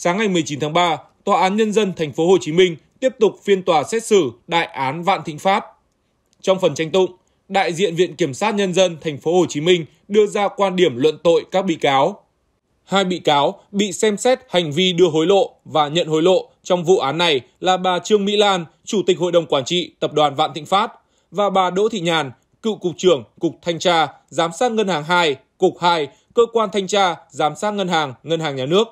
Sáng ngày 19 tháng 3, Tòa án nhân dân thành phố Hồ Chí Minh tiếp tục phiên tòa xét xử đại án Vạn Thịnh Phát. Trong phần tranh tụng, đại diện Viện Kiểm sát Nhân dân thành phố Hồ Chí Minh đưa ra quan điểm luận tội các bị cáo. Hai bị cáo bị xem xét hành vi đưa hối lộ và nhận hối lộ trong vụ án này là bà Trương Mỹ Lan, Chủ tịch Hội đồng Quản trị Tập đoàn Vạn Thịnh Phát và bà Đỗ Thị Nhàn, cựu Cục trưởng Cục Thanh tra, Giám sát Ngân hàng 2, Cục 2, Cơ quan Thanh tra, Giám sát Ngân hàng, Ngân hàng Nhà nước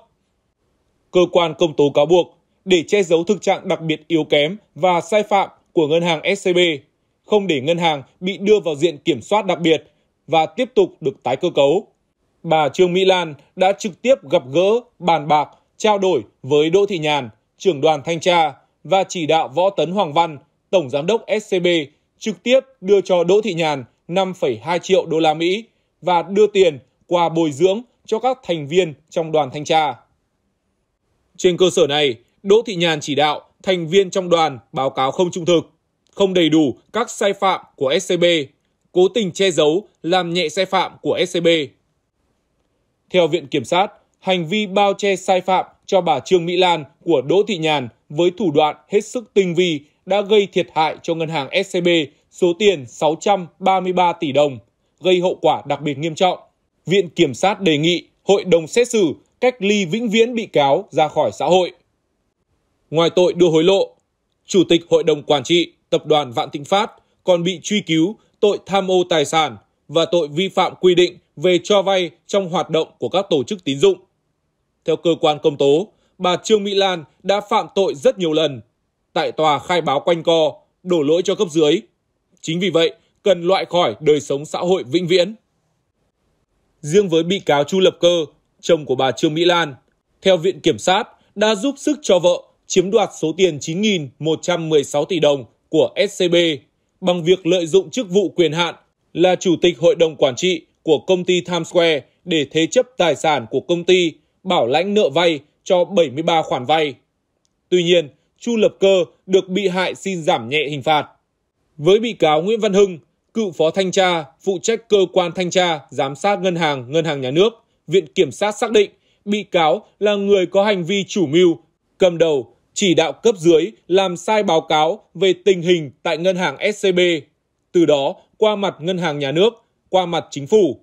cơ quan công tố cáo buộc để che giấu thực trạng đặc biệt yếu kém và sai phạm của ngân hàng SCB, không để ngân hàng bị đưa vào diện kiểm soát đặc biệt và tiếp tục được tái cơ cấu. Bà Trương Mỹ Lan đã trực tiếp gặp gỡ, bàn bạc, trao đổi với Đỗ Thị Nhàn, trưởng đoàn thanh tra và chỉ đạo Võ Tấn Hoàng Văn, tổng giám đốc SCB trực tiếp đưa cho Đỗ Thị Nhàn 5,2 triệu đô la Mỹ và đưa tiền qua bồi dưỡng cho các thành viên trong đoàn thanh tra. Trên cơ sở này, Đỗ Thị Nhàn chỉ đạo thành viên trong đoàn báo cáo không trung thực, không đầy đủ các sai phạm của SCB, cố tình che giấu, làm nhẹ sai phạm của SCB. Theo Viện Kiểm sát, hành vi bao che sai phạm cho bà Trương Mỹ Lan của Đỗ Thị Nhàn với thủ đoạn hết sức tinh vi đã gây thiệt hại cho ngân hàng SCB số tiền 633 tỷ đồng, gây hậu quả đặc biệt nghiêm trọng. Viện Kiểm sát đề nghị Hội đồng xét xử cách ly vĩnh viễn bị cáo ra khỏi xã hội. Ngoài tội đưa hối lộ, Chủ tịch Hội đồng Quản trị Tập đoàn Vạn Thịnh Phát còn bị truy cứu tội tham ô tài sản và tội vi phạm quy định về cho vay trong hoạt động của các tổ chức tín dụng. Theo cơ quan công tố, bà Trương Mỹ Lan đã phạm tội rất nhiều lần, tại tòa khai báo quanh co, đổ lỗi cho cấp dưới. Chính vì vậy, cần loại khỏi đời sống xã hội vĩnh viễn. Riêng với bị cáo Chu Lập Cơ, chồng của bà Trương Mỹ Lan. Theo Viện Kiểm sát, đã giúp sức cho vợ chiếm đoạt số tiền 9.116 tỷ đồng của SCB bằng việc lợi dụng chức vụ quyền hạn là Chủ tịch Hội đồng Quản trị của công ty Times Square để thế chấp tài sản của công ty, bảo lãnh nợ vay cho 73 khoản vay. Tuy nhiên, Chu Lập Cơ được bị hại xin giảm nhẹ hình phạt. Với bị cáo Nguyễn Văn Hưng, cựu phó thanh tra, phụ trách cơ quan thanh tra, giám sát ngân hàng, ngân hàng nhà nước, Viện Kiểm sát xác định bị cáo là người có hành vi chủ mưu, cầm đầu, chỉ đạo cấp dưới làm sai báo cáo về tình hình tại ngân hàng SCB, từ đó qua mặt ngân hàng nhà nước, qua mặt chính phủ.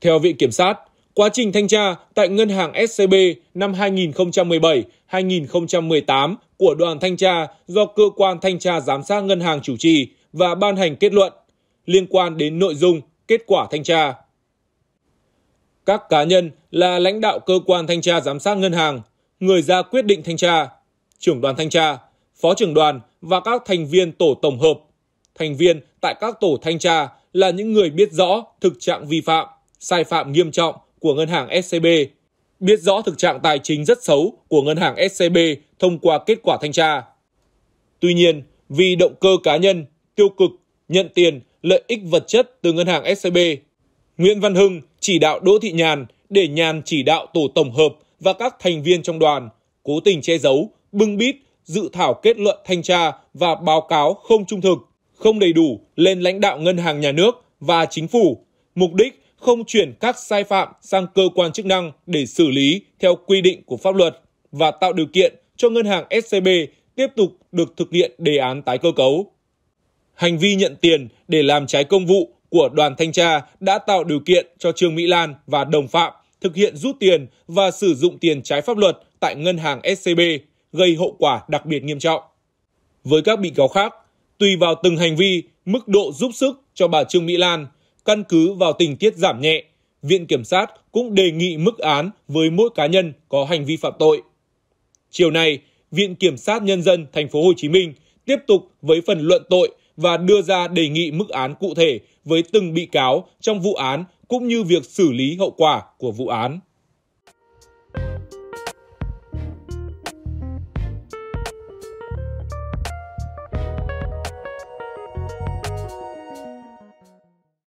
Theo Viện Kiểm sát, quá trình thanh tra tại ngân hàng SCB năm 2017-2018 của đoàn thanh tra do cơ quan thanh tra giám sát ngân hàng chủ trì và ban hành kết luận liên quan đến nội dung, kết quả thanh tra các cá nhân là lãnh đạo cơ quan thanh tra giám sát ngân hàng, người ra quyết định thanh tra, trưởng đoàn thanh tra, phó trưởng đoàn và các thành viên tổ tổng hợp. Thành viên tại các tổ thanh tra là những người biết rõ thực trạng vi phạm, sai phạm nghiêm trọng của ngân hàng SCB, biết rõ thực trạng tài chính rất xấu của ngân hàng SCB thông qua kết quả thanh tra. Tuy nhiên, vì động cơ cá nhân, tiêu cực, nhận tiền, lợi ích vật chất từ ngân hàng SCB Nguyễn Văn Hưng chỉ đạo Đỗ Thị Nhàn để Nhàn chỉ đạo tổ tổng hợp và các thành viên trong đoàn, cố tình che giấu, bưng bít, dự thảo kết luận thanh tra và báo cáo không trung thực, không đầy đủ lên lãnh đạo ngân hàng nhà nước và chính phủ, mục đích không chuyển các sai phạm sang cơ quan chức năng để xử lý theo quy định của pháp luật và tạo điều kiện cho ngân hàng SCB tiếp tục được thực hiện đề án tái cơ cấu. Hành vi nhận tiền để làm trái công vụ của đoàn thanh tra đã tạo điều kiện cho Trương Mỹ Lan và đồng phạm thực hiện rút tiền và sử dụng tiền trái pháp luật tại ngân hàng SCB, gây hậu quả đặc biệt nghiêm trọng. Với các bị cáo khác, tùy vào từng hành vi, mức độ giúp sức cho bà Trương Mỹ Lan, căn cứ vào tình tiết giảm nhẹ, Viện Kiểm sát cũng đề nghị mức án với mỗi cá nhân có hành vi phạm tội. Chiều nay, Viện Kiểm sát Nhân dân Thành phố Hồ Chí Minh tiếp tục với phần luận tội và đưa ra đề nghị mức án cụ thể với từng bị cáo trong vụ án cũng như việc xử lý hậu quả của vụ án.